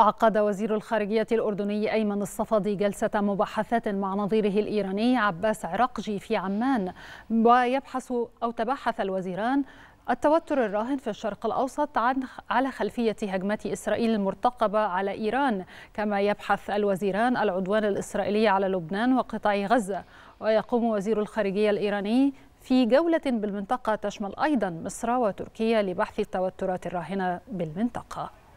عقد وزير الخارجية الأردني أيمن الصفدي جلسة مباحثات مع نظيره الإيراني عباس عراقجي في عمان ويبحث أو تباحث الوزيران التوتر الراهن في الشرق الأوسط عن على خلفية هجمة إسرائيل المرتقبة على إيران كما يبحث الوزيران العدوان الإسرائيلي على لبنان وقطاع غزة ويقوم وزير الخارجية الإيراني في جولة بالمنطقة تشمل أيضا مصر وتركيا لبحث التوترات الراهنة بالمنطقة